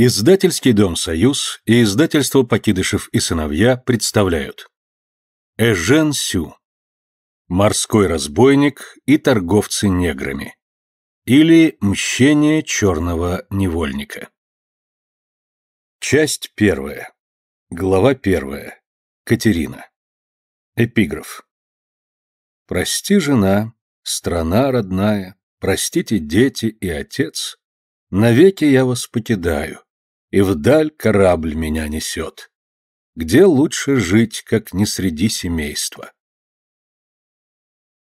Издательский дом «Союз» и издательство «Покидышев и сыновья» представляют Эжен Сю «Морской разбойник и торговцы неграми» или «Мщение черного невольника». Часть первая. Глава первая. Катерина. Эпиграф. «Прости, жена, страна родная, простите, дети и отец, навеки я вас покидаю» и вдаль корабль меня несет. Где лучше жить, как не среди семейства?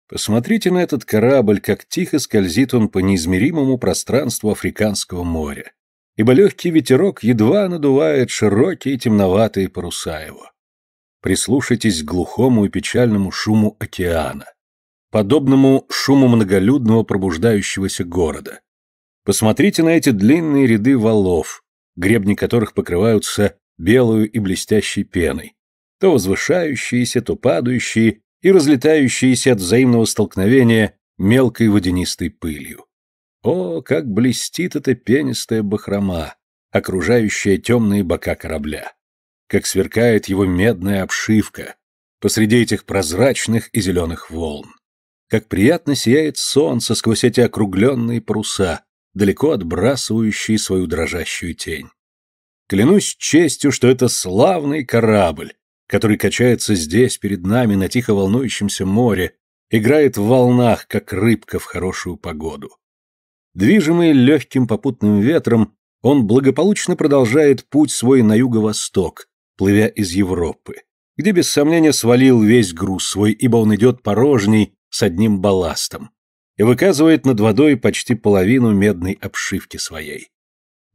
Посмотрите на этот корабль, как тихо скользит он по неизмеримому пространству Африканского моря, ибо легкий ветерок едва надувает широкие темноватые паруса его. Прислушайтесь к глухому и печальному шуму океана, подобному шуму многолюдного пробуждающегося города. Посмотрите на эти длинные ряды валов, гребни которых покрываются белую и блестящей пеной, то возвышающиеся, то падающие и разлетающиеся от взаимного столкновения мелкой водянистой пылью. О, как блестит эта пенистая бахрома, окружающая темные бока корабля! Как сверкает его медная обшивка посреди этих прозрачных и зеленых волн! Как приятно сияет солнце сквозь эти округленные паруса, далеко отбрасывающий свою дрожащую тень. Клянусь честью, что это славный корабль, который качается здесь перед нами на тихо волнующемся море, играет в волнах, как рыбка в хорошую погоду. Движимый легким попутным ветром, он благополучно продолжает путь свой на юго-восток, плывя из Европы, где без сомнения свалил весь груз свой, ибо он идет порожней с одним балластом и выказывает над водой почти половину медной обшивки своей.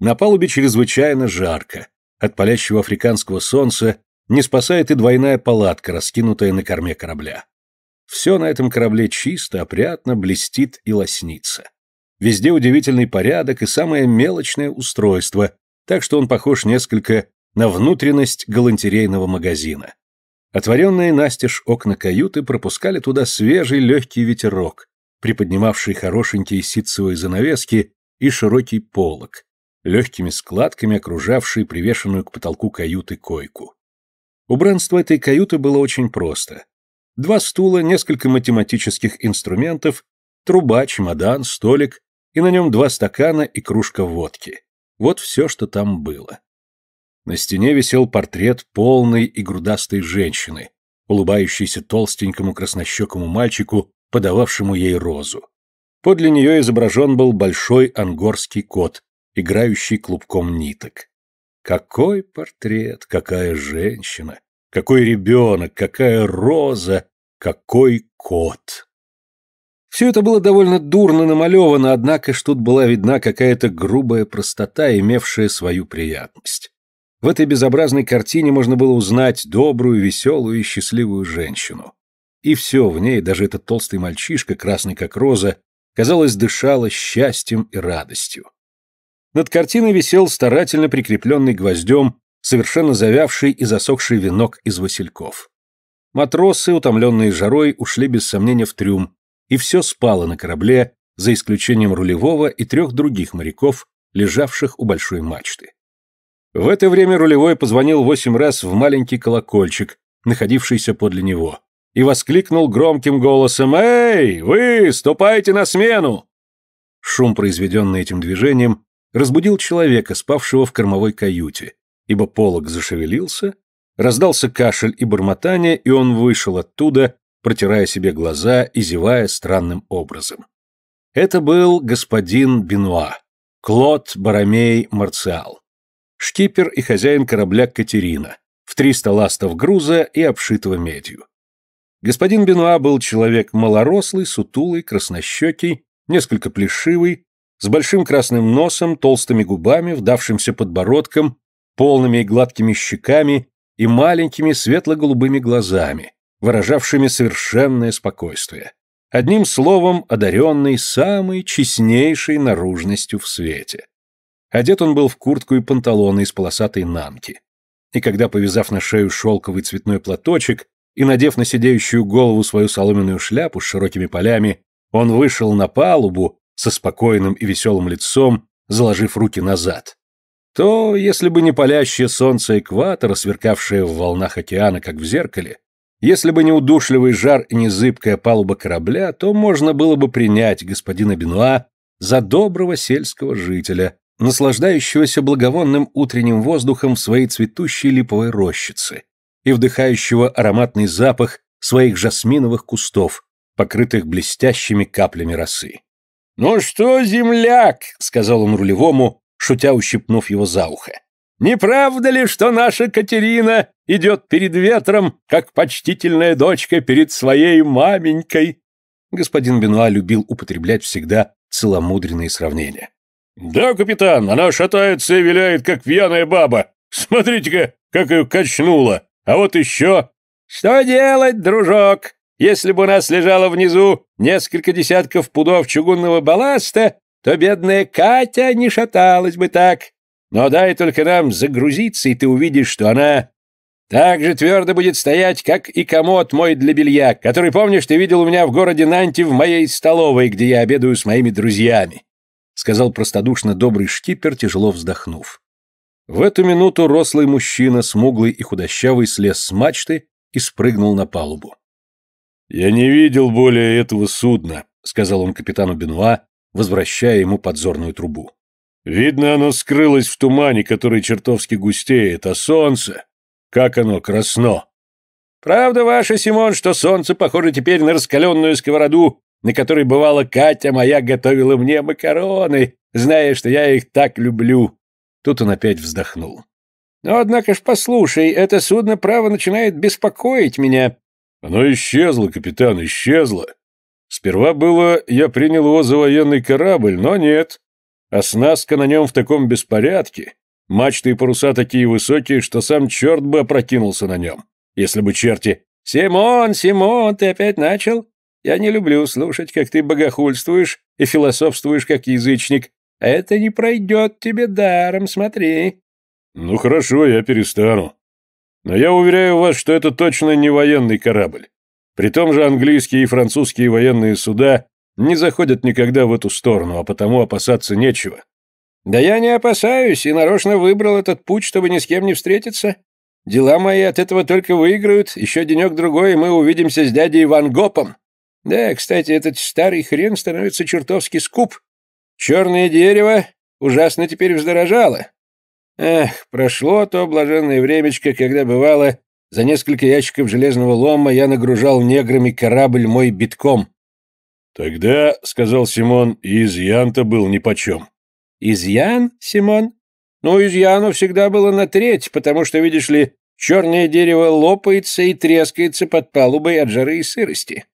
На палубе чрезвычайно жарко. От палящего африканского солнца не спасает и двойная палатка, раскинутая на корме корабля. Все на этом корабле чисто, опрятно, блестит и лоснится. Везде удивительный порядок и самое мелочное устройство, так что он похож несколько на внутренность галантерейного магазина. Отворенные настежь окна каюты пропускали туда свежий легкий ветерок, приподнимавший хорошенькие ситцевые занавески и широкий полог, легкими складками окружавший привешенную к потолку каюты койку. Убранство этой каюты было очень просто. Два стула, несколько математических инструментов, труба, чемодан, столик, и на нем два стакана и кружка водки. Вот все, что там было. На стене висел портрет полной и грудастой женщины, улыбающейся толстенькому краснощекому мальчику подававшему ей розу. Подле нее изображен был большой ангорский кот, играющий клубком ниток. Какой портрет, какая женщина, какой ребенок, какая роза, какой кот. Все это было довольно дурно намалевано, однако ж тут была видна какая-то грубая простота, имевшая свою приятность. В этой безобразной картине можно было узнать добрую, веселую и счастливую женщину. И все в ней, даже этот толстый мальчишка, красный как роза, казалось, дышало счастьем и радостью. Над картиной висел старательно прикрепленный гвоздем совершенно завявший и засохший венок из васильков. Матросы, утомленные жарой, ушли без сомнения в трюм, и все спало на корабле, за исключением рулевого и трех других моряков, лежавших у большой мачты. В это время рулевой позвонил восемь раз в маленький колокольчик, находившийся подле него, и воскликнул громким голосом «Эй, вы, ступайте на смену!» Шум, произведенный этим движением, разбудил человека, спавшего в кормовой каюте, ибо полог зашевелился, раздался кашель и бормотание, и он вышел оттуда, протирая себе глаза и зевая странным образом. Это был господин Бенуа, Клод Барамей Марциал, шкипер и хозяин корабля Катерина, в 300 ластов груза и обшитого медью. Господин Бенуа был человек малорослый, сутулый, краснощекий, несколько плешивый, с большим красным носом, толстыми губами, вдавшимся подбородком, полными и гладкими щеками и маленькими светло-голубыми глазами, выражавшими совершенное спокойствие. Одним словом, одаренный самой честнейшей наружностью в свете. Одет он был в куртку и панталоны из полосатой нанки. И когда, повязав на шею шелковый цветной платочек, и, надев на сидеющую голову свою соломенную шляпу с широкими полями, он вышел на палубу со спокойным и веселым лицом, заложив руки назад, то, если бы не палящее солнце экватора, сверкавшее в волнах океана, как в зеркале, если бы не удушливый жар и не зыбкая палуба корабля, то можно было бы принять господина Бенуа за доброго сельского жителя, наслаждающегося благовонным утренним воздухом в своей цветущей липовой рощице, и вдыхающего ароматный запах своих жасминовых кустов, покрытых блестящими каплями росы. «Ну что, земляк!» — сказал он рулевому, шутя ущипнув его за ухо. «Не правда ли, что наша Катерина идет перед ветром, как почтительная дочка перед своей маменькой?» Господин Бенуа любил употреблять всегда целомудренные сравнения. «Да, капитан, она шатается и виляет, как пьяная баба. Смотрите-ка, как ее качнуло!» А вот еще... Что делать, дружок? Если бы у нас лежало внизу несколько десятков пудов чугунного балласта, то бедная Катя не шаталась бы так. Но дай только нам загрузиться, и ты увидишь, что она так же твердо будет стоять, как и комод мой для белья, который, помнишь, ты видел у меня в городе Нанти в моей столовой, где я обедаю с моими друзьями», — сказал простодушно добрый шкипер, тяжело вздохнув. В эту минуту рослый мужчина, смуглый и худощавый, слез с мачты и спрыгнул на палубу. «Я не видел более этого судна», — сказал он капитану Бенуа, возвращая ему подзорную трубу. «Видно, оно скрылось в тумане, который чертовски густеет, а солнце... Как оно красно!» «Правда ваша, Симон, что солнце похоже теперь на раскаленную сковороду, на которой бывала Катя моя готовила мне макароны, зная, что я их так люблю», Тут он опять вздохнул. «Но, «Ну, однако ж, послушай, это судно, право, начинает беспокоить меня». «Оно исчезло, капитан, исчезло. Сперва было, я принял его за военный корабль, но нет. Оснастка на нем в таком беспорядке. Мачты и паруса такие высокие, что сам черт бы опрокинулся на нем. Если бы черти...» «Симон, Симон, ты опять начал? Я не люблю слушать, как ты богохульствуешь и философствуешь, как язычник. Это не пройдет тебе даром, смотри. Ну хорошо, я перестану. Но я уверяю вас, что это точно не военный корабль. При том же английские и французские военные суда не заходят никогда в эту сторону, а потому опасаться нечего. Да я не опасаюсь и нарочно выбрал этот путь, чтобы ни с кем не встретиться. Дела мои от этого только выиграют, еще денек-другой, и мы увидимся с дядей Ван Гопом. Да, кстати, этот старый хрен становится чертовски скуп. Черное дерево ужасно теперь вздорожало. Эх, прошло то блаженное времечко, когда бывало, за несколько ящиков железного лома я нагружал неграми корабль мой битком. Тогда, — сказал Симон, — изъян-то был нипочем. Изъян, Симон? Ну, изъяну всегда было на треть, потому что, видишь ли, черное дерево лопается и трескается под палубой от жары и сырости.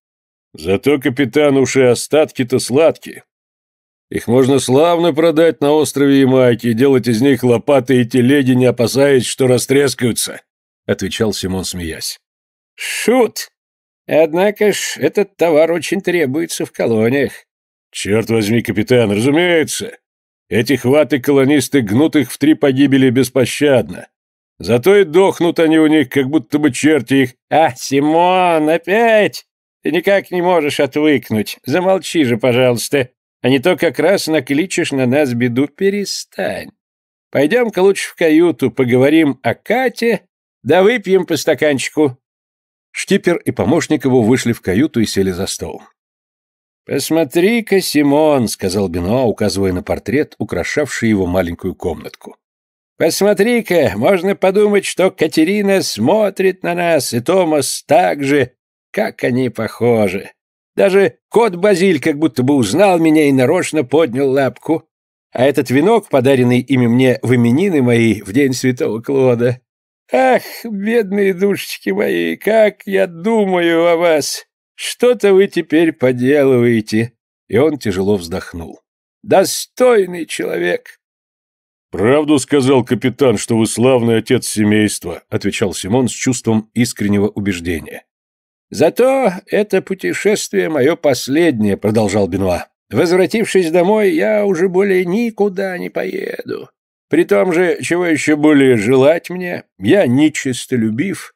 Зато капитан уж и остатки-то сладкие. Их можно славно продать на острове Ямайки и делать из них лопаты и телеги, не опасаясь, что растрескаются», — отвечал Симон, смеясь. «Шут! Однако ж этот товар очень требуется в колониях». «Черт возьми, капитан, разумеется. Эти хваты-колонисты гнут их в три погибели беспощадно. Зато и дохнут они у них, как будто бы черти их...» «А, Симон, опять! Ты никак не можешь отвыкнуть. Замолчи же, пожалуйста» а не то как раз накличешь на нас беду перестань. Пойдем-ка лучше в каюту, поговорим о Кате, да выпьем по стаканчику». Шкипер и помощник его вышли в каюту и сели за стол. «Посмотри-ка, Симон», — сказал Бенуа, указывая на портрет, украшавший его маленькую комнатку. «Посмотри-ка, можно подумать, что Катерина смотрит на нас, и Томас так же, как они похожи. Даже кот Базиль как будто бы узнал меня и нарочно поднял лапку. А этот венок, подаренный ими мне в именины мои в день святого Клода. Ах, бедные душечки мои, как я думаю о вас! Что-то вы теперь поделываете. И он тяжело вздохнул. Достойный человек! «Правду сказал капитан, что вы славный отец семейства», — отвечал Симон с чувством искреннего убеждения. «Зато это путешествие мое последнее», — продолжал Бенуа. «Возвратившись домой, я уже более никуда не поеду. При том же, чего еще более желать мне, я нечистолюбив.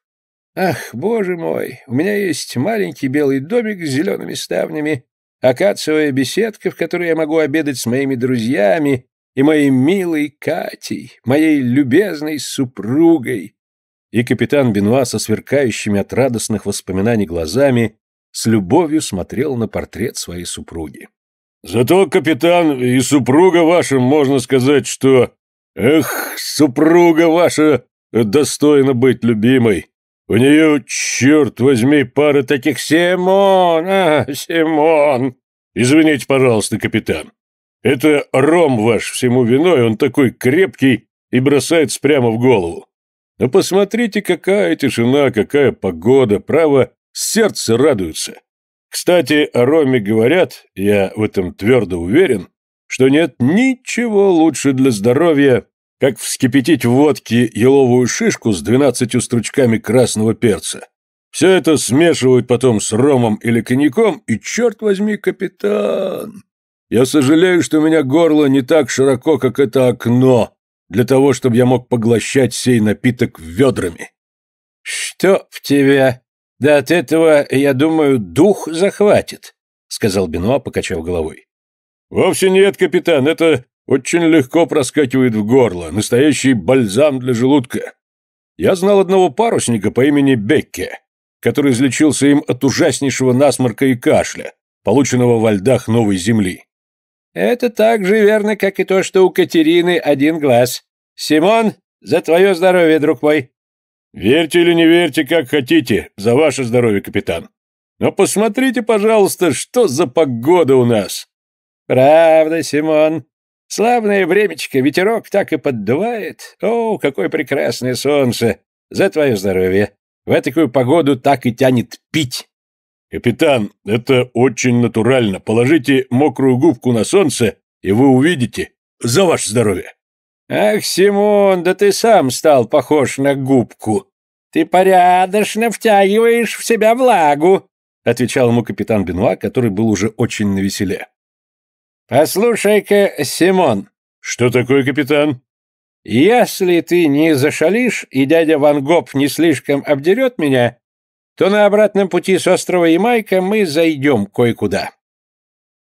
Ах, боже мой, у меня есть маленький белый домик с зелеными ставнями, акациевая беседка, в которой я могу обедать с моими друзьями и моей милой Катей, моей любезной супругой, и капитан Бенуа со сверкающими от радостных воспоминаний глазами с любовью смотрел на портрет своей супруги. «Зато, капитан, и супруга ваша, можно сказать, что... Эх, супруга ваша достойна быть любимой. У нее, черт возьми, пара таких... Симон, а, Симон! Извините, пожалуйста, капитан. Это ром ваш всему виной, он такой крепкий и бросается прямо в голову. Но посмотрите, какая тишина, какая погода, право, сердце радуется. Кстати, о Роме говорят, я в этом твердо уверен, что нет ничего лучше для здоровья, как вскипятить в водке еловую шишку с двенадцатью стручками красного перца. Все это смешивают потом с ромом или коньяком, и, черт возьми, капитан, я сожалею, что у меня горло не так широко, как это окно, для того, чтобы я мог поглощать сей напиток ведрами. «Что в тебя? Да от этого, я думаю, дух захватит», — сказал Бенуа, покачав головой. «Вовсе нет, капитан, это очень легко проскакивает в горло, настоящий бальзам для желудка. Я знал одного парусника по имени Бекке, который излечился им от ужаснейшего насморка и кашля, полученного во льдах новой земли. Это так же верно, как и то, что у Катерины один глаз. Симон, за твое здоровье, друг мой. Верьте или не верьте, как хотите, за ваше здоровье, капитан. Но посмотрите, пожалуйста, что за погода у нас. Правда, Симон. Славное времечко, ветерок так и поддувает. О, какое прекрасное солнце. За твое здоровье. В такую погоду так и тянет пить. «Капитан, это очень натурально. Положите мокрую губку на солнце, и вы увидите. За ваше здоровье!» «Ах, Симон, да ты сам стал похож на губку. Ты порядочно втягиваешь в себя влагу», — отвечал ему капитан Бенуа, который был уже очень навеселе. «Послушай-ка, Симон». «Что такое, капитан?» «Если ты не зашалишь, и дядя Ван Гоп не слишком обдерет меня, то на обратном пути с острова Ямайка мы зайдем кое-куда.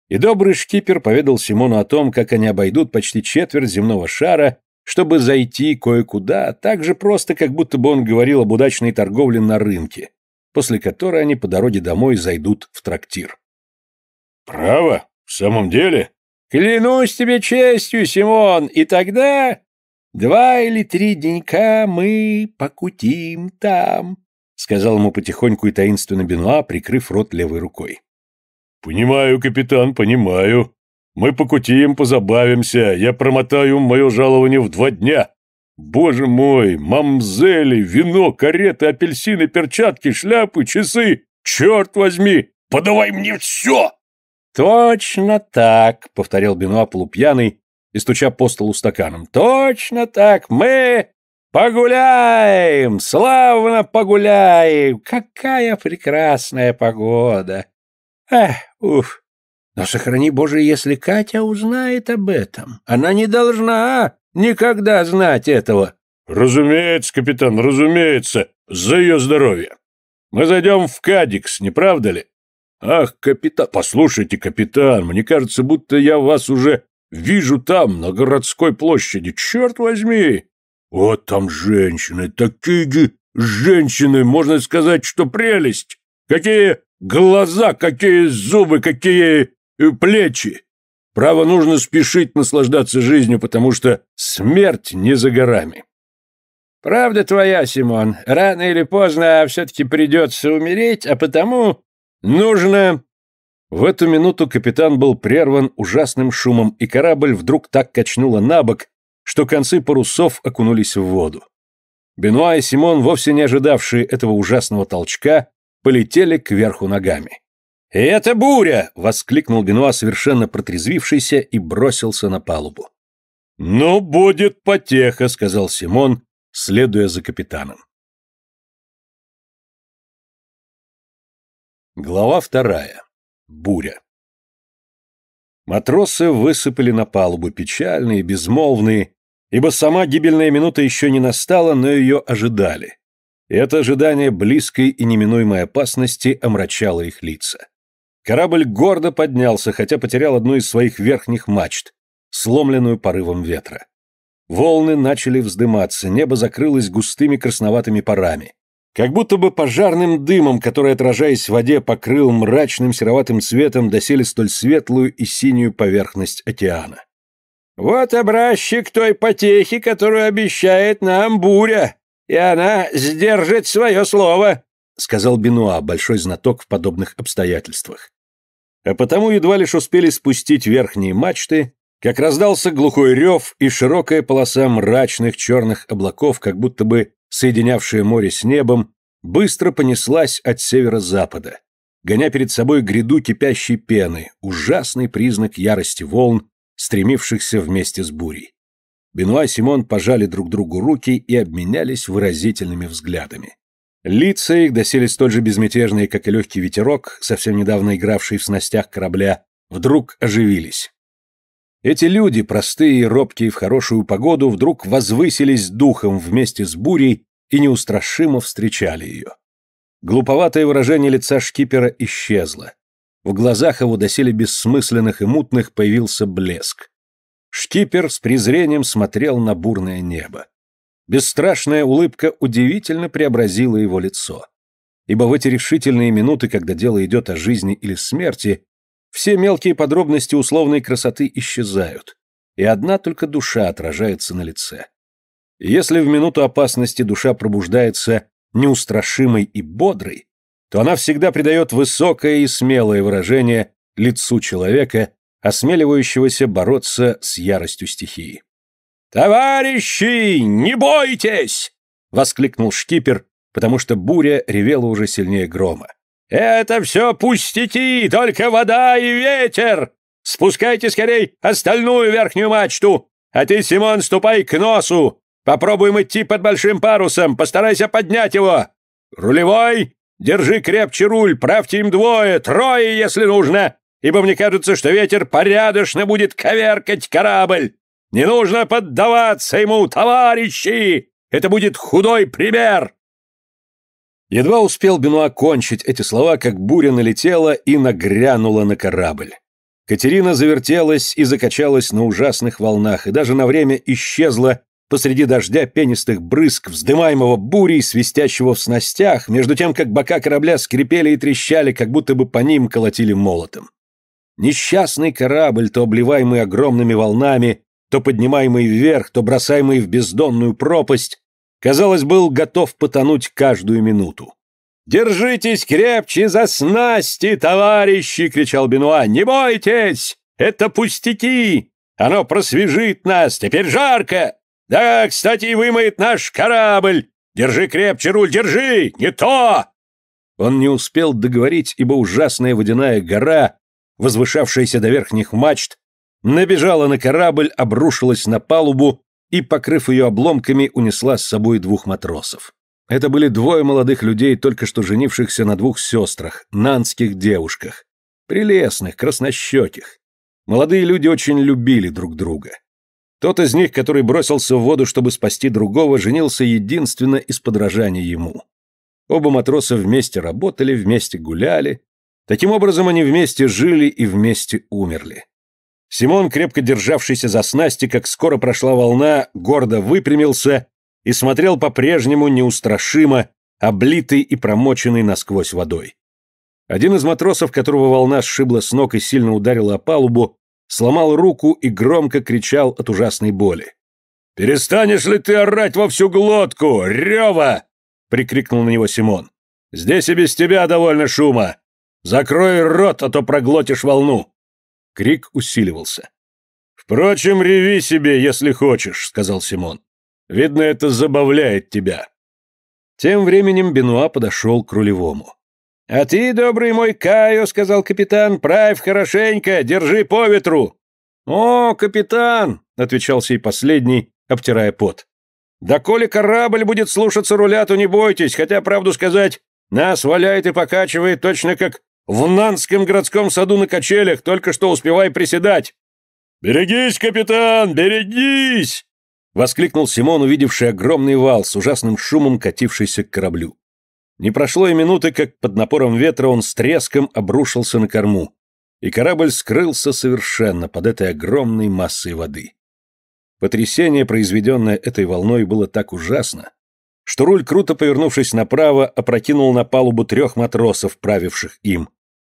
И добрый шкипер поведал Симону о том, как они обойдут почти четверть земного шара, чтобы зайти кое-куда, а так же просто, как будто бы он говорил об удачной торговле на рынке, после которой они по дороге домой зайдут в трактир. «Право? В самом деле?» «Клянусь тебе честью, Симон, и тогда...» Два или три денька мы покутим там сказал ему потихоньку и таинственно Бенуа, прикрыв рот левой рукой. «Понимаю, капитан, понимаю. Мы покутим, позабавимся. Я промотаю мое жалование в два дня. Боже мой, мамзели, вино, кареты, апельсины, перчатки, шляпы, часы. Черт возьми, подавай мне все!» «Точно так», — повторил Бенуа полупьяный и стуча по столу стаканом. «Точно так, мы...» «Погуляем! Славно погуляем! Какая прекрасная погода!» «Эх, уф! Но сохрани Боже, если Катя узнает об этом. Она не должна никогда знать этого!» «Разумеется, капитан, разумеется! За ее здоровье! Мы зайдем в Кадикс, не правда ли?» «Ах, капитан! Послушайте, капитан, мне кажется, будто я вас уже вижу там, на городской площади. Черт возьми!» Вот там женщины, такие женщины, можно сказать, что прелесть. Какие глаза, какие зубы, какие э, плечи. Право, нужно спешить наслаждаться жизнью, потому что смерть не за горами. Правда твоя, Симон, рано или поздно все-таки придется умереть, а потому нужно... В эту минуту капитан был прерван ужасным шумом, и корабль вдруг так качнуло на бок, что концы парусов окунулись в воду. Бенуа и Симон, вовсе не ожидавшие этого ужасного толчка, полетели кверху ногами. «Это буря!» — воскликнул Бенуа, совершенно протрезвившийся, и бросился на палубу. «Ну, будет потеха», — сказал Симон, следуя за капитаном. Глава вторая. Буря. Матросы высыпали на палубу, печальные, безмолвные, ибо сама гибельная минута еще не настала, но ее ожидали. И это ожидание близкой и неминуемой опасности омрачало их лица. Корабль гордо поднялся, хотя потерял одну из своих верхних мачт, сломленную порывом ветра. Волны начали вздыматься, небо закрылось густыми красноватыми парами. Как будто бы пожарным дымом, который, отражаясь в воде, покрыл мрачным сероватым цветом доселе столь светлую и синюю поверхность океана. Вот образчик той потехи, которую обещает нам буря, и она сдержит свое слово», — сказал Бенуа, большой знаток в подобных обстоятельствах. А потому едва лишь успели спустить верхние мачты, как раздался глухой рев и широкая полоса мрачных черных облаков, как будто бы соединявшая море с небом, быстро понеслась от северо-запада, гоня перед собой гряду кипящей пены, ужасный признак ярости волн, стремившихся вместе с бурей. Бенуа и Симон пожали друг другу руки и обменялись выразительными взглядами. Лица их, доселе столь же безмятежные, как и легкий ветерок, совсем недавно игравший в снастях корабля, вдруг оживились. Эти люди, простые и робкие в хорошую погоду, вдруг возвысились духом вместе с бурей и неустрашимо встречали ее. Глуповатое выражение лица шкипера исчезло. В глазах его доселе бессмысленных и мутных появился блеск. Шкипер с презрением смотрел на бурное небо. Бесстрашная улыбка удивительно преобразила его лицо. Ибо в эти решительные минуты, когда дело идет о жизни или смерти, все мелкие подробности условной красоты исчезают, и одна только душа отражается на лице. И если в минуту опасности душа пробуждается неустрашимой и бодрой, то она всегда придает высокое и смелое выражение лицу человека, осмеливающегося бороться с яростью стихии. «Товарищи, не бойтесь!» — воскликнул шкипер, потому что буря ревела уже сильнее грома. «Это все пустяки, только вода и ветер! Спускайте скорей остальную верхнюю мачту! А ты, Симон, ступай к носу! Попробуем идти под большим парусом, постарайся поднять его! Рулевой, Держи крепче руль, правьте им двое, трое, если нужно, ибо мне кажется, что ветер порядочно будет коверкать корабль. Не нужно поддаваться ему, товарищи! Это будет худой пример!» Едва успел Бенуа кончить эти слова, как буря налетела и нагрянула на корабль. Катерина завертелась и закачалась на ужасных волнах, и даже на время исчезла посреди дождя пенистых брызг, вздымаемого бурей, свистящего в снастях, между тем, как бока корабля скрипели и трещали, как будто бы по ним колотили молотом. Несчастный корабль, то обливаемый огромными волнами, то поднимаемый вверх, то бросаемый в бездонную пропасть, казалось, был готов потонуть каждую минуту. «Держитесь крепче за снасти, товарищи!» — кричал Бенуа. «Не бойтесь! Это пустяки! Оно просвежит нас! Теперь жарко!» Да, кстати, и вымоет наш корабль! Держи крепче руль, держи! Не то!» Он не успел договорить, ибо ужасная водяная гора, возвышавшаяся до верхних мачт, набежала на корабль, обрушилась на палубу и, покрыв ее обломками, унесла с собой двух матросов. Это были двое молодых людей, только что женившихся на двух сестрах, нанских девушках. Прелестных, краснощеких. Молодые люди очень любили друг друга. Тот из них, который бросился в воду, чтобы спасти другого, женился единственно из подражания ему. Оба матроса вместе работали, вместе гуляли. Таким образом, они вместе жили и вместе умерли. Симон, крепко державшийся за снасти, как скоро прошла волна, гордо выпрямился и смотрел по-прежнему неустрашимо, облитый и промоченный насквозь водой. Один из матросов, которого волна сшибла с ног и сильно ударила о палубу, сломал руку и громко кричал от ужасной боли. «Перестанешь ли ты орать во всю глотку, Рева!» — прикрикнул на него Симон. «Здесь и без тебя довольно шума! Закрой рот, а то проглотишь волну!» Крик усиливался. «Впрочем, реви себе, если хочешь», — сказал Симон. «Видно, это забавляет тебя». Тем временем Бенуа подошел к рулевому. «А ты, добрый мой Кайо, — сказал капитан, — правь хорошенько, держи по ветру!» «О, капитан!» — отвечал сей последний, обтирая пот. «Да коли корабль будет слушаться руля, то не бойтесь, хотя, правду сказать, нас валяет и покачивает точно как в Нанском городском саду на качелях, только что успевай приседать!» «Берегись, капитан, берегись!» — воскликнул Симон, увидевший огромный вал с ужасным шумом, катившийся к кораблю. Не прошло и минуты, как под напором ветра он с треском обрушился на корму, и корабль скрылся совершенно под этой огромной массой воды. Потрясение, произведенное этой волной, было так ужасно, что руль, круто повернувшись направо, опрокинул на палубу трех матросов, правивших им.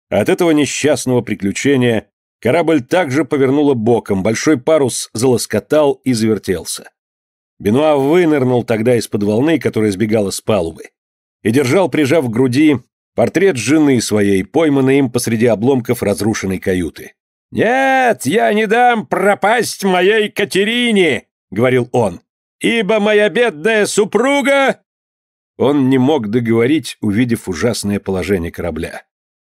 От этого несчастного приключения корабль также повернуло боком, большой парус залоскотал и завертелся. Бенуа вынырнул тогда из-под волны, которая сбегала с палубы, и держал, прижав к груди, портрет жены своей, пойманный им посреди обломков разрушенной каюты. «Нет, я не дам пропасть моей Катерине!» — говорил он. «Ибо моя бедная супруга...» Он не мог договорить, увидев ужасное положение корабля.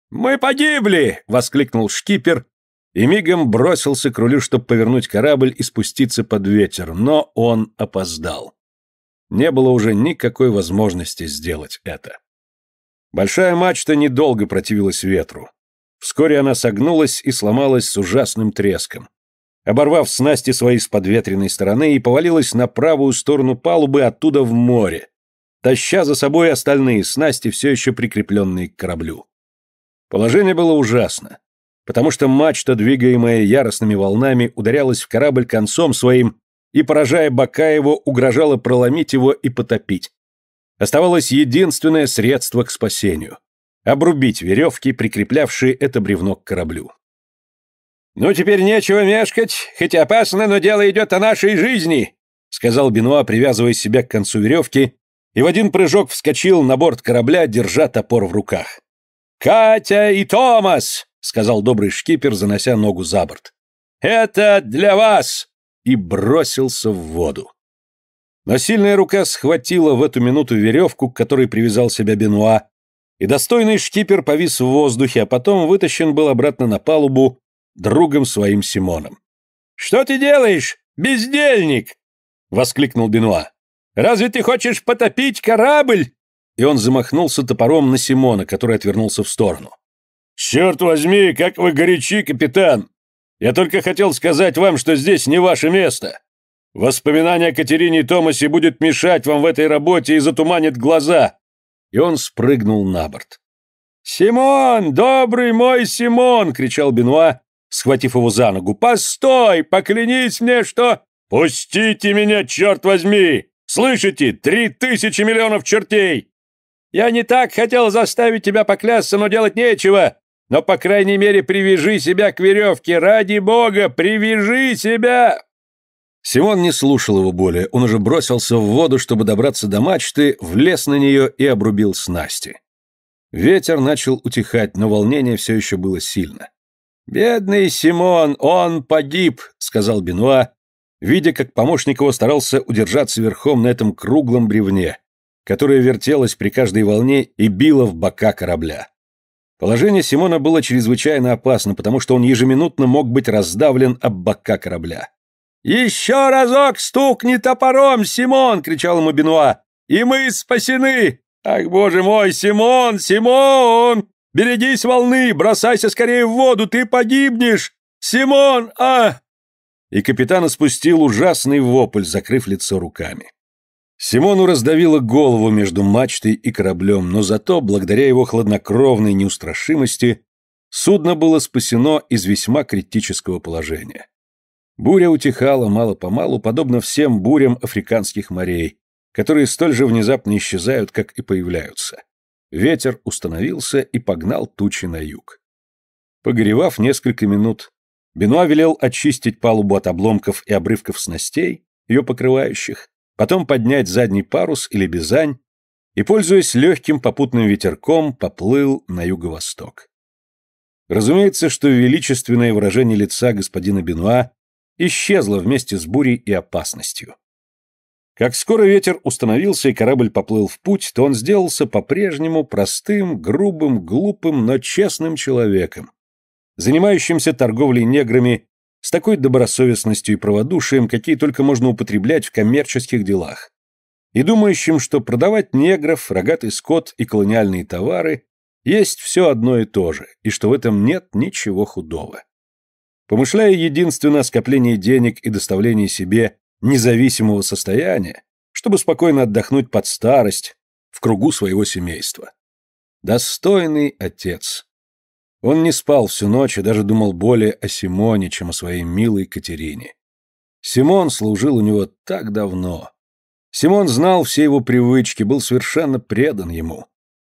«Мы погибли!» — воскликнул шкипер и мигом бросился к рулю, чтобы повернуть корабль и спуститься под ветер, но он опоздал не было уже никакой возможности сделать это. Большая мачта недолго противилась ветру. Вскоре она согнулась и сломалась с ужасным треском. Оборвав снасти свои с подветренной стороны и повалилась на правую сторону палубы оттуда в море, таща за собой остальные снасти, все еще прикрепленные к кораблю. Положение было ужасно, потому что мачта, двигаемая яростными волнами, ударялась в корабль концом своим и, поражая бока его, угрожала проломить его и потопить. Оставалось единственное средство к спасению — обрубить веревки, прикреплявшие это бревно к кораблю. «Ну, теперь нечего мешкать, хоть опасно, но дело идет о нашей жизни», — сказал Бенуа, привязывая себя к концу веревки, и в один прыжок вскочил на борт корабля, держа топор в руках. «Катя и Томас!» — сказал добрый шкипер, занося ногу за борт. «Это для вас! и бросился в воду. Но сильная рука схватила в эту минуту веревку, к которой привязал себя Бенуа, и достойный шкипер повис в воздухе, а потом вытащен был обратно на палубу другом своим Симоном. «Что ты делаешь, бездельник?» — воскликнул Бенуа. «Разве ты хочешь потопить корабль?» И он замахнулся топором на Симона, который отвернулся в сторону. «Черт возьми, как вы горячи, капитан! Я только хотел сказать вам, что здесь не ваше место. Воспоминание о Катерине и Томасе будет мешать вам в этой работе и затуманит глаза». И он спрыгнул на борт. «Симон, добрый мой Симон!» — кричал Бенуа, схватив его за ногу. «Постой! Поклянись мне, что...» «Пустите меня, черт возьми! Слышите? Три тысячи миллионов чертей!» «Я не так хотел заставить тебя поклясться, но делать нечего. Но, по крайней мере, привяжи себя к веревке! Ради бога, привяжи себя!» Симон не слушал его более, он уже бросился в воду, чтобы добраться до мачты, влез на нее и обрубил снасти. Ветер начал утихать, но волнение все еще было сильно. «Бедный Симон, он погиб», — сказал Бенуа, видя, как помощник его старался удержаться верхом на этом круглом бревне, которое вертелось при каждой волне и било в бока корабля. Положение Симона было чрезвычайно опасно, потому что он ежеминутно мог быть раздавлен об бока корабля. «Еще разок стукни топором, Симон!» — кричал ему Бенуа. «И мы спасены! Ах, боже мой, Симон, Симон! Берегись волны, бросайся скорее в воду, ты погибнешь! Симон, а!» И капитан спустил ужасный вопль, закрыв лицо руками. Симону раздавило голову между мачтой и кораблем, но зато, благодаря его хладнокровной неустрашимости, судно было спасено из весьма критического положения. Буря утихала мало-помалу, подобно всем бурям африканских морей, которые столь же внезапно исчезают, как и появляются. Ветер установился и погнал тучи на юг. Погоревав несколько минут, Бенуа велел очистить палубу от обломков и обрывков снастей, ее покрывающих, потом поднять задний парус или бизань и, пользуясь легким попутным ветерком, поплыл на юго-восток. Разумеется, что величественное выражение лица господина Бенуа исчезло вместе с бурей и опасностью. Как скоро ветер установился и корабль поплыл в путь, то он сделался по-прежнему простым, грубым, глупым, но честным человеком, занимающимся торговлей неграми с такой добросовестностью и праводушием, какие только можно употреблять в коммерческих делах, и думающим, что продавать негров, рогатый скот и колониальные товары есть все одно и то же, и что в этом нет ничего худого. Помышляя единственно о скоплении денег и доставлении себе независимого состояния, чтобы спокойно отдохнуть под старость в кругу своего семейства. Достойный отец. Он не спал всю ночь и даже думал более о Симоне, чем о своей милой Катерине. Симон служил у него так давно. Симон знал все его привычки, был совершенно предан ему.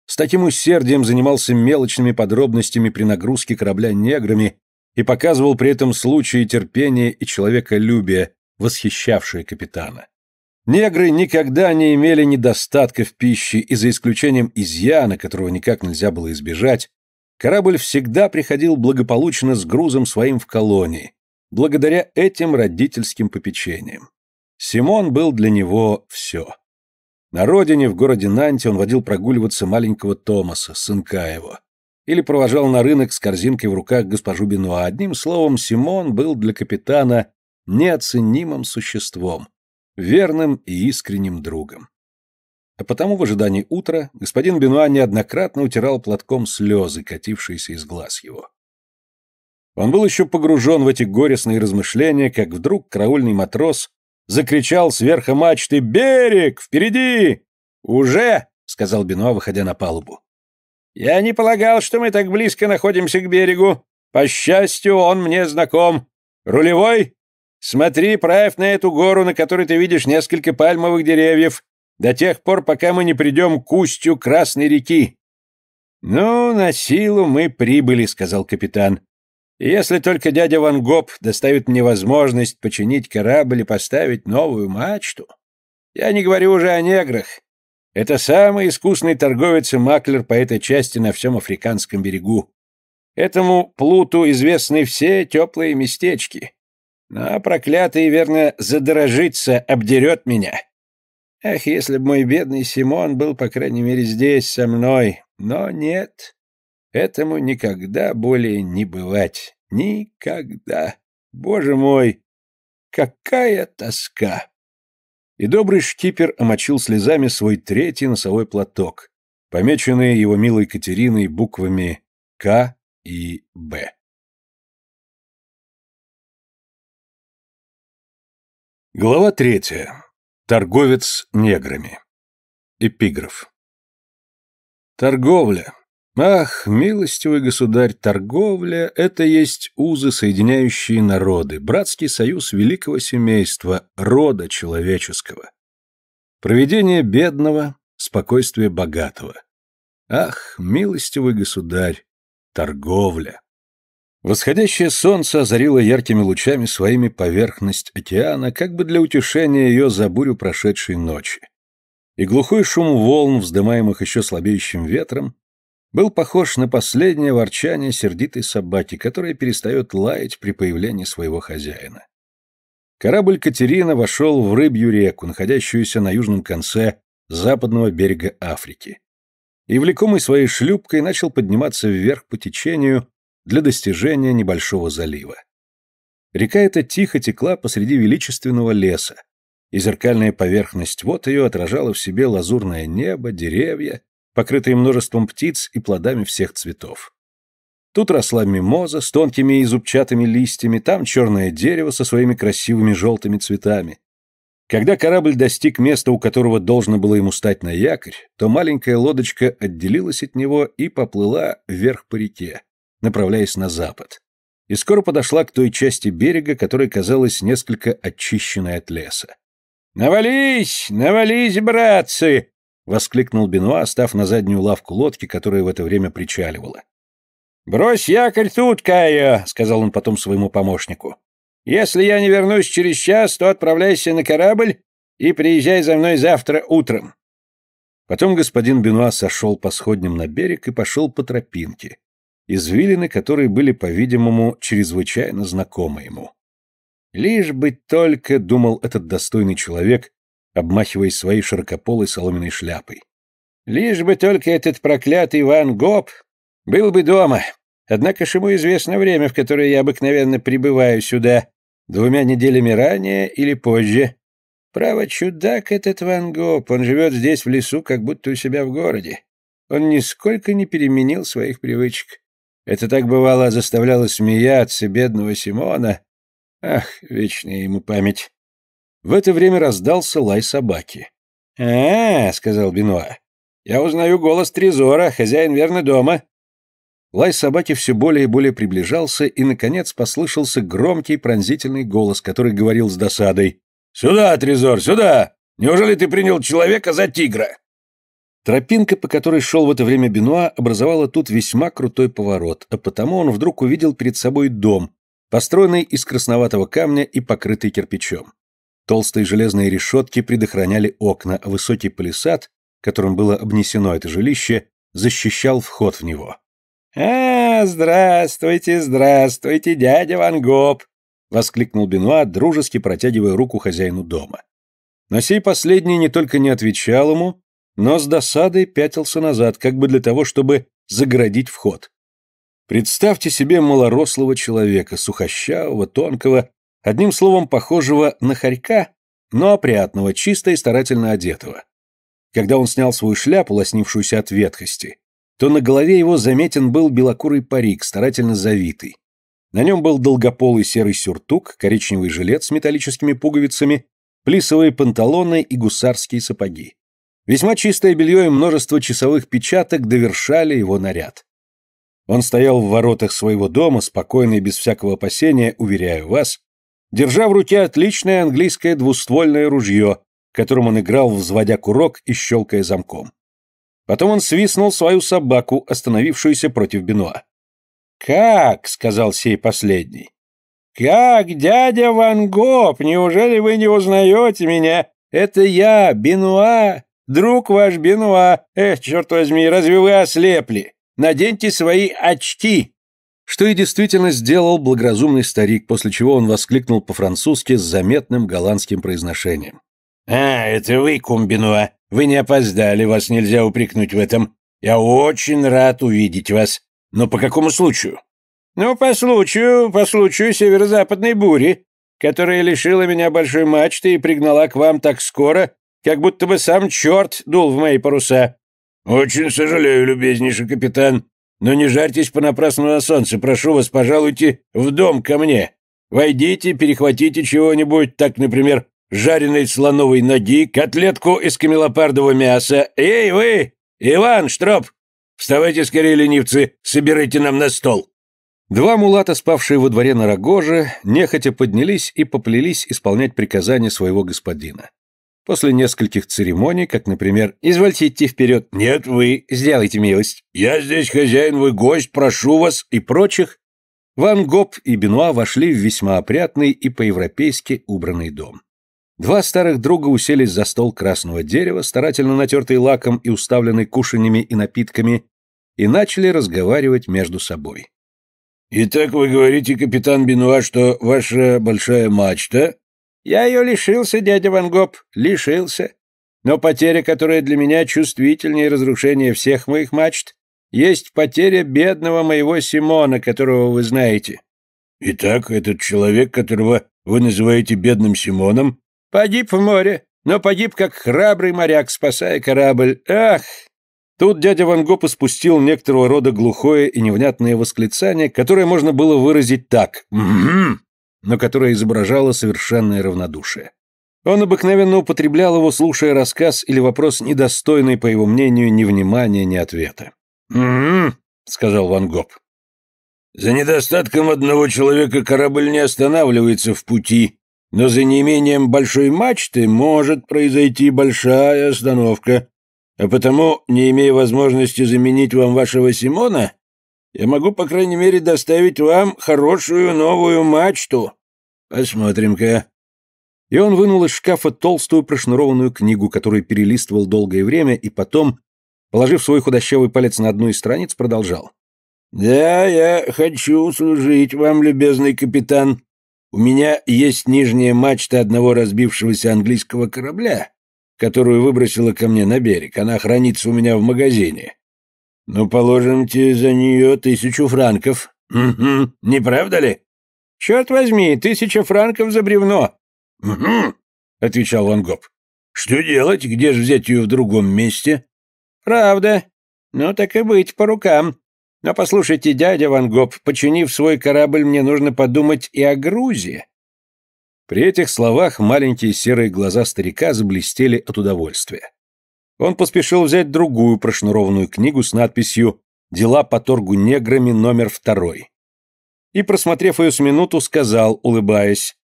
С таким усердием занимался мелочными подробностями при нагрузке корабля неграми и показывал при этом случаи терпения и человеколюбия, восхищавшие капитана. Негры никогда не имели недостатка в пище и за исключением изъяна, которого никак нельзя было избежать, Корабль всегда приходил благополучно с грузом своим в колонии, благодаря этим родительским попечениям. Симон был для него все. На родине, в городе Нанте, он водил прогуливаться маленького Томаса, сынка его. Или провожал на рынок с корзинкой в руках госпожу Бенуа. Одним словом, Симон был для капитана неоценимым существом, верным и искренним другом. А потому в ожидании утра господин Бенуа неоднократно утирал платком слезы, катившиеся из глаз его. Он был еще погружен в эти горестные размышления, как вдруг караульный матрос закричал сверху мачты «Берег! Впереди!» «Уже!» — сказал Бенуа, выходя на палубу. «Я не полагал, что мы так близко находимся к берегу. По счастью, он мне знаком. Рулевой, смотри, правь на эту гору, на которой ты видишь несколько пальмовых деревьев до тех пор, пока мы не придем к устью Красной реки. — Ну, на силу мы прибыли, — сказал капитан. — Если только дядя Ван Гоп доставит мне возможность починить корабль и поставить новую мачту. Я не говорю уже о неграх. Это самый искусный торговец и маклер по этой части на всем африканском берегу. Этому Плуту известны все теплые местечки. Но проклятый, верно, задорожится, обдерет меня. — Эх, если бы мой бедный Симон был, по крайней мере, здесь со мной. Но нет, этому никогда более не бывать. Никогда. Боже мой, какая тоска! И добрый шкипер омочил слезами свой третий носовой платок, помеченный его милой Катериной буквами «К» и «Б». Глава третья. Торговец неграми. Эпиграф. Торговля. Ах, милостивый государь, торговля — это есть узы, соединяющие народы, братский союз великого семейства, рода человеческого. Проведение бедного, спокойствие богатого. Ах, милостивый государь, торговля. Восходящее солнце озарило яркими лучами своими поверхность океана, как бы для утешения ее за бурю прошедшей ночи. И глухой шум волн, вздымаемых еще слабеющим ветром, был похож на последнее ворчание сердитой собаки, которая перестает лаять при появлении своего хозяина. Корабль Катерина вошел в Рыбью реку, находящуюся на южном конце западного берега Африки. И, влекомый своей шлюпкой, начал подниматься вверх по течению, для достижения небольшого залива. Река эта тихо текла посреди величественного леса, и зеркальная поверхность вот ее отражала в себе лазурное небо, деревья, покрытые множеством птиц и плодами всех цветов. Тут росла мимоза с тонкими и зубчатыми листьями, там черное дерево со своими красивыми желтыми цветами. Когда корабль достиг места, у которого должно было ему стать на якорь, то маленькая лодочка отделилась от него и поплыла вверх по реке, направляясь на запад, и скоро подошла к той части берега, которая казалась несколько очищенной от леса. «Навались! Навались, братцы!» — воскликнул Бенуа, став на заднюю лавку лодки, которая в это время причаливала. «Брось якорь тут, Кая!» — сказал он потом своему помощнику. «Если я не вернусь через час, то отправляйся на корабль и приезжай за мной завтра утром». Потом господин Бенуа сошел по сходням на берег и пошел по тропинке, извилины, которые были, по-видимому, чрезвычайно знакомы ему. Лишь бы только, думал этот достойный человек, обмахиваясь своей широкополой соломенной шляпой. Лишь бы только этот проклятый Ван Гоп был бы дома. Однако ж ему известно время, в которое я обыкновенно прибываю сюда, двумя неделями ранее или позже. Право, чудак этот Ван Гоп, он живет здесь в лесу, как будто у себя в городе. Он нисколько не переменил своих привычек. Это так бывало заставляло смеяться бедного Симона. Ах, вечная ему память. В это время раздался лай собаки. «А, -а — сказал Бенуа, — я узнаю голос Трезора, хозяин верно дома. Лай собаки все более и более приближался, и, наконец, послышался громкий пронзительный голос, который говорил с досадой. «Сюда, Трезор, сюда! Неужели ты принял человека за тигра?» Тропинка, по которой шел в это время Бенуа, образовала тут весьма крутой поворот, а потому он вдруг увидел перед собой дом, построенный из красноватого камня и покрытый кирпичом. Толстые железные решетки предохраняли окна, а высокий палисад, которым было обнесено это жилище, защищал вход в него. «А, здравствуйте, здравствуйте, дядя Ван Гоп!» — воскликнул Бенуа, дружески протягивая руку хозяину дома. Но сей последний не только не отвечал ему, но с досадой пятился назад, как бы для того, чтобы заградить вход. Представьте себе малорослого человека, сухощавого, тонкого, одним словом, похожего на хорька, но опрятного, чисто и старательно одетого. Когда он снял свою шляпу, лоснившуюся от ветхости, то на голове его заметен был белокурый парик, старательно завитый. На нем был долгополый серый сюртук, коричневый жилет с металлическими пуговицами, плисовые панталоны и гусарские сапоги. Весьма чистое белье и множество часовых печаток довершали его наряд. Он стоял в воротах своего дома, спокойно и без всякого опасения, уверяю вас, держа в руке отличное английское двуствольное ружье, которым он играл, взводя курок и щелкая замком. Потом он свистнул свою собаку, остановившуюся против Бенуа. «Как?» — сказал сей последний. «Как, дядя Ван Гоп, неужели вы не узнаете меня? Это я, Бенуа!» Друг ваш Бенуа, эх, черт возьми, разве вы ослепли? Наденьте свои очки!» Что и действительно сделал благоразумный старик, после чего он воскликнул по-французски с заметным голландским произношением. «А, это вы, Кумбинуа. Вы не опоздали, вас нельзя упрекнуть в этом. Я очень рад увидеть вас. Но по какому случаю?» «Ну, по случаю, по случаю северо-западной бури, которая лишила меня большой мачты и пригнала к вам так скоро, как будто бы сам черт дул в мои паруса. «Очень сожалею, любезнейший капитан, но не жарьтесь понапрасну на солнце. Прошу вас, пожалуйте в дом ко мне. Войдите, перехватите чего-нибудь, так, например, жареной слоновой ноги, котлетку из камелопардового мяса. Эй, вы! Иван, Штроп! Вставайте скорее, ленивцы, собирайте нам на стол!» Два мулата, спавшие во дворе на рогоже, нехотя поднялись и поплелись исполнять приказания своего господина. После нескольких церемоний, как, например, «Извольте идти вперед», «Нет, вы, сделайте милость», «Я здесь хозяин, вы гость, прошу вас» и прочих, Ван Гоп и Бенуа вошли в весьма опрятный и по-европейски убранный дом. Два старых друга уселись за стол красного дерева, старательно натертый лаком и уставленный кушаньями и напитками, и начали разговаривать между собой. «Итак, вы говорите, капитан Бенуа, что ваша большая мачта я ее лишился, дядя Ван Гоп, лишился. Но потеря, которая для меня чувствительнее разрушения всех моих мачт, есть потеря бедного моего Симона, которого вы знаете. Итак, этот человек, которого вы называете бедным Симоном, погиб в море, но погиб как храбрый моряк, спасая корабль. Ах! Тут дядя Ван Гоп испустил некоторого рода глухое и невнятное восклицание, которое можно было выразить так. «М -м но которая изображала совершенное равнодушие. Он обыкновенно употреблял его, слушая рассказ или вопрос, недостойный, по его мнению, ни внимания, ни ответа. «Угу», — сказал Ван Гоп. «За недостатком одного человека корабль не останавливается в пути, но за неимением большой мачты может произойти большая остановка. А потому, не имея возможности заменить вам вашего Симона, я могу, по крайней мере, доставить вам хорошую новую мачту. Посмотрим-ка». И он вынул из шкафа толстую прошнурованную книгу, которую перелистывал долгое время, и потом, положив свой худощавый палец на одну из страниц, продолжал. «Да, я хочу служить вам, любезный капитан. У меня есть нижняя мачта одного разбившегося английского корабля, которую выбросила ко мне на берег. Она хранится у меня в магазине. «Ну, положим тебе за нее тысячу франков. Угу. Не правда ли?» «Черт возьми, тысяча франков за бревно!» «Угу», — отвечал Лангоп. «Что делать? Где же взять ее в другом месте?» «Правда. Ну, так и быть, по рукам. Но послушайте, дядя Ван Гоп, починив свой корабль, мне нужно подумать и о грузе». При этих словах маленькие серые глаза старика заблестели от удовольствия он поспешил взять другую прошнурованную книгу с надписью «Дела по торгу неграми номер второй». И, просмотрев ее с минуту, сказал, улыбаясь,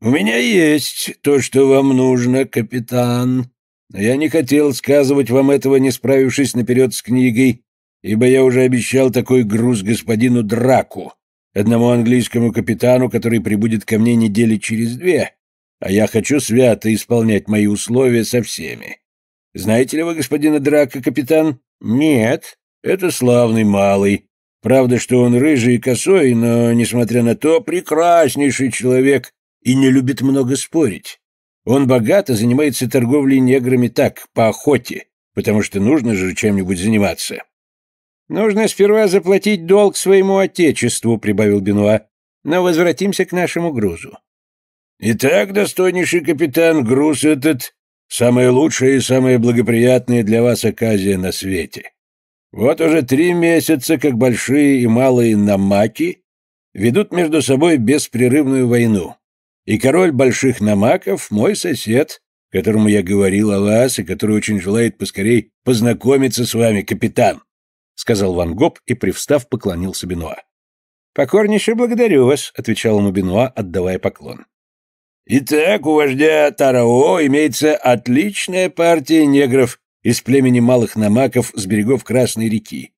«У меня есть то, что вам нужно, капитан, но я не хотел сказывать вам этого, не справившись наперед с книгой, ибо я уже обещал такой груз господину Драку, одному английскому капитану, который прибудет ко мне недели через две, а я хочу свято исполнять мои условия со всеми». Знаете ли вы господина Драка, капитан? Нет, это славный малый. Правда, что он рыжий и косой, но, несмотря на то, прекраснейший человек и не любит много спорить. Он богат и занимается торговлей неграми так, по охоте, потому что нужно же чем-нибудь заниматься. «Нужно сперва заплатить долг своему отечеству», — прибавил Бенуа, — «но возвратимся к нашему грузу». «Итак, достойнейший капитан, груз этот Самая лучшая и самая благоприятная для вас оказия на свете. Вот уже три месяца, как большие и малые намаки ведут между собой беспрерывную войну. И король больших намаков, мой сосед, которому я говорил о вас и который очень желает поскорей познакомиться с вами, капитан, — сказал Ван Гоп и, привстав, поклонился Бенуа. — Покорнейше благодарю вас, — отвечал ему Бенуа, отдавая поклон. Итак, у вождя Тарао имеется отличная партия негров из племени малых намаков с берегов Красной реки,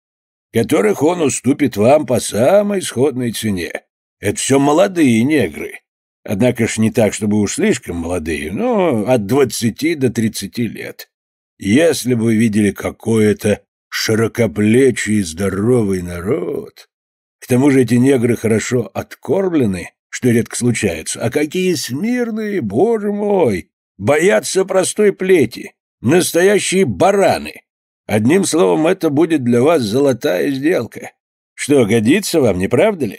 которых он уступит вам по самой сходной цене. Это все молодые негры. Однако ж не так, чтобы уж слишком молодые, но от двадцати до тридцати лет. Если бы вы видели какое-то широкоплечий здоровый народ... К тому же эти негры хорошо откормлены что редко случается, а какие смирные, боже мой! Боятся простой плети, настоящие бараны. Одним словом, это будет для вас золотая сделка. Что, годится вам, не правда ли?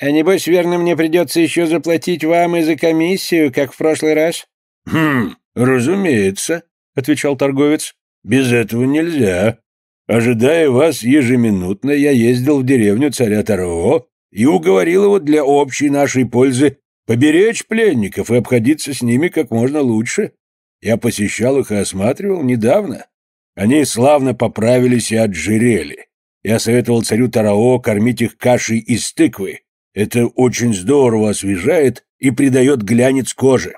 А небось, верно, мне придется еще заплатить вам и за комиссию, как в прошлый раз? Хм, разумеется, — отвечал торговец. Без этого нельзя. Ожидая вас ежеминутно, я ездил в деревню царя Таро и уговорил его для общей нашей пользы поберечь пленников и обходиться с ними как можно лучше. Я посещал их и осматривал недавно. Они славно поправились и отжирели. Я советовал царю Тарао кормить их кашей из тыквы. Это очень здорово освежает и придает глянец коже.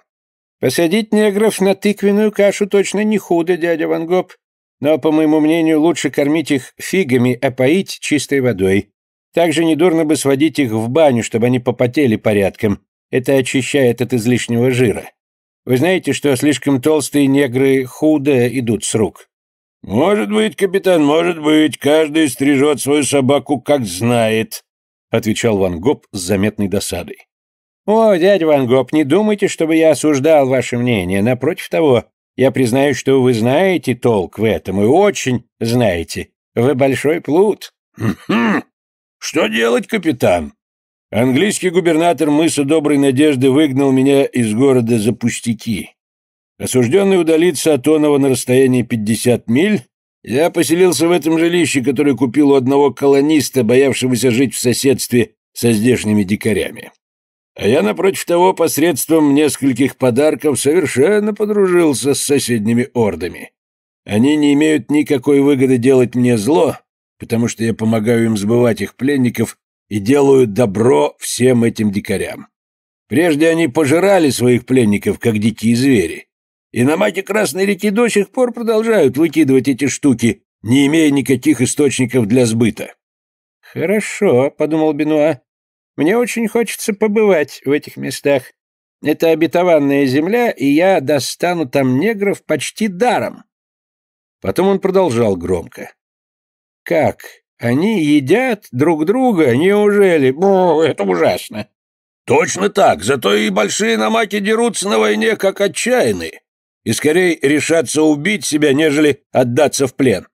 Посадить негров на тыквенную кашу точно не худо, дядя Ван Гоп. Но, по моему мнению, лучше кормить их фигами, а поить чистой водой. Также недурно бы сводить их в баню, чтобы они попотели порядком. Это очищает от излишнего жира. Вы знаете, что слишком толстые негры худо идут с рук. Может быть, капитан, может быть, каждый стрижет свою собаку, как знает, отвечал Ван Гоп с заметной досадой. О, дядя Ван Гоп, не думайте, чтобы я осуждал ваше мнение. Напротив того, я признаю, что вы знаете толк в этом и очень знаете. Вы большой плут. «Что делать, капитан?» Английский губернатор мыса Доброй Надежды выгнал меня из города за пустяки. Осужденный удалиться от Онова на расстоянии 50 миль, я поселился в этом жилище, которое купил у одного колониста, боявшегося жить в соседстве со здешними дикарями. А я, напротив того, посредством нескольких подарков совершенно подружился с соседними ордами. Они не имеют никакой выгоды делать мне зло, потому что я помогаю им сбывать их пленников и делаю добро всем этим дикарям. Прежде они пожирали своих пленников, как дикие звери. И на мате Красной реки до сих пор продолжают выкидывать эти штуки, не имея никаких источников для сбыта. «Хорошо», — подумал Бенуа. «Мне очень хочется побывать в этих местах. Это обетованная земля, и я достану там негров почти даром». Потом он продолжал громко. Как? Они едят друг друга? Неужели? Бо, это ужасно. Точно так, зато и большие намаки дерутся на войне, как отчаянные. И скорее решатся убить себя, нежели отдаться в плен.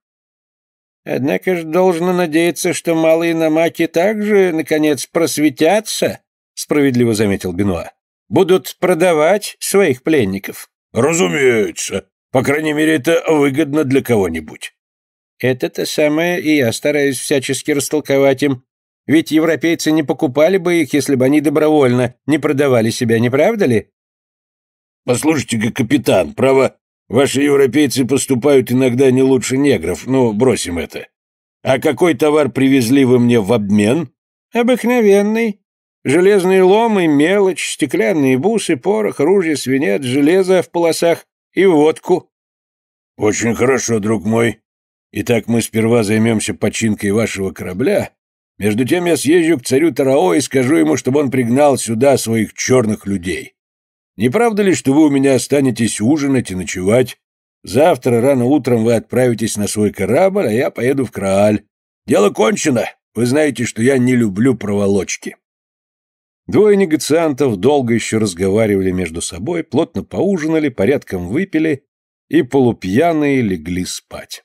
Однако же должно надеяться, что малые намаки также, наконец, просветятся, справедливо заметил Бенуа. Будут продавать своих пленников. Разумеется. По крайней мере, это выгодно для кого-нибудь. Это-то самое и я стараюсь всячески растолковать им. Ведь европейцы не покупали бы их, если бы они добровольно не продавали себя, не правда ли? Послушайте-ка, капитан, право, ваши европейцы поступают иногда не лучше негров, ну, бросим это. А какой товар привезли вы мне в обмен? Обыкновенный. Железные ломы, мелочь, стеклянные бусы, порох, ружья, свинец, железо в полосах и водку. Очень хорошо, друг мой. Итак, мы сперва займемся починкой вашего корабля. Между тем я съезжу к царю Тарао и скажу ему, чтобы он пригнал сюда своих черных людей. Не правда ли, что вы у меня останетесь ужинать и ночевать? Завтра рано утром вы отправитесь на свой корабль, а я поеду в Крааль. Дело кончено. Вы знаете, что я не люблю проволочки. Двое негациантов долго еще разговаривали между собой, плотно поужинали, порядком выпили и полупьяные легли спать.